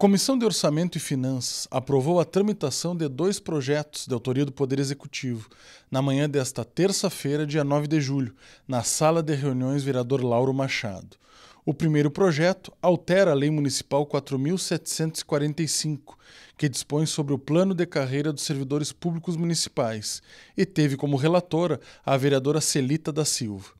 Comissão de Orçamento e Finanças aprovou a tramitação de dois projetos de autoria do Poder Executivo na manhã desta terça-feira, dia 9 de julho, na sala de reuniões vereador Lauro Machado. O primeiro projeto altera a Lei Municipal 4745, que dispõe sobre o plano de carreira dos servidores públicos municipais, e teve como relatora a vereadora Celita da Silva.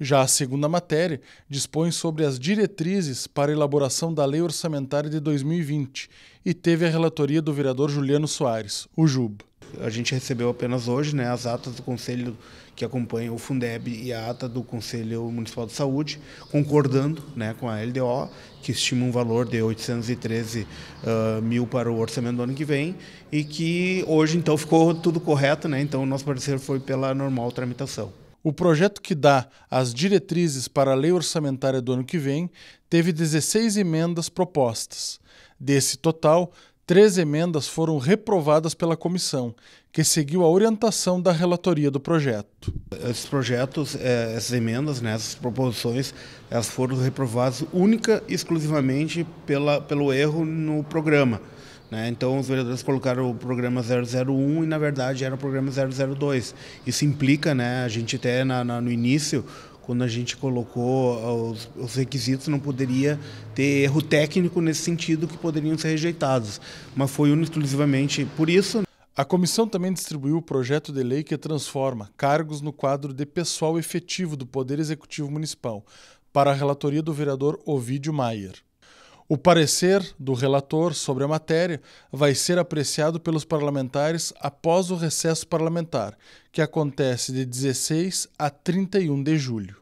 Já a segunda matéria dispõe sobre as diretrizes para a elaboração da Lei Orçamentária de 2020 e teve a relatoria do vereador Juliano Soares, o JUB. A gente recebeu apenas hoje né, as atas do Conselho que acompanha o Fundeb e a ata do Conselho Municipal de Saúde, concordando né, com a LDO, que estima um valor de 813 uh, ah, mil para o orçamento do ano que vem, e que hoje então ficou tudo correto, né, então o nosso parecer foi pela normal tramitação. O projeto que dá as diretrizes para a lei orçamentária do ano que vem teve 16 emendas propostas. Desse total, três emendas foram reprovadas pela comissão, que seguiu a orientação da relatoria do projeto. Esses projetos, é, essas emendas, né, essas proposições, elas foram reprovadas única e exclusivamente pela, pelo erro no programa. Né? Então, os vereadores colocaram o programa 001 e, na verdade, era o programa 002. Isso implica, né, a gente até na, na, no início, quando a gente colocou ah, os, os, requisitos, não poderia ter erro técnico nesse sentido que poderiam ser rejeitados. Mas foi exclusivamente por isso. Né? A comissão também distribuiu o projeto de lei que transforma cargos no quadro de pessoal efetivo do Poder Executivo Municipal, para a relatoria do vereador Ovídio Maier. O parecer do relator sobre a matéria vai ser apreciado pelos parlamentares após o recesso parlamentar, que acontece de 16 a 31 de julho.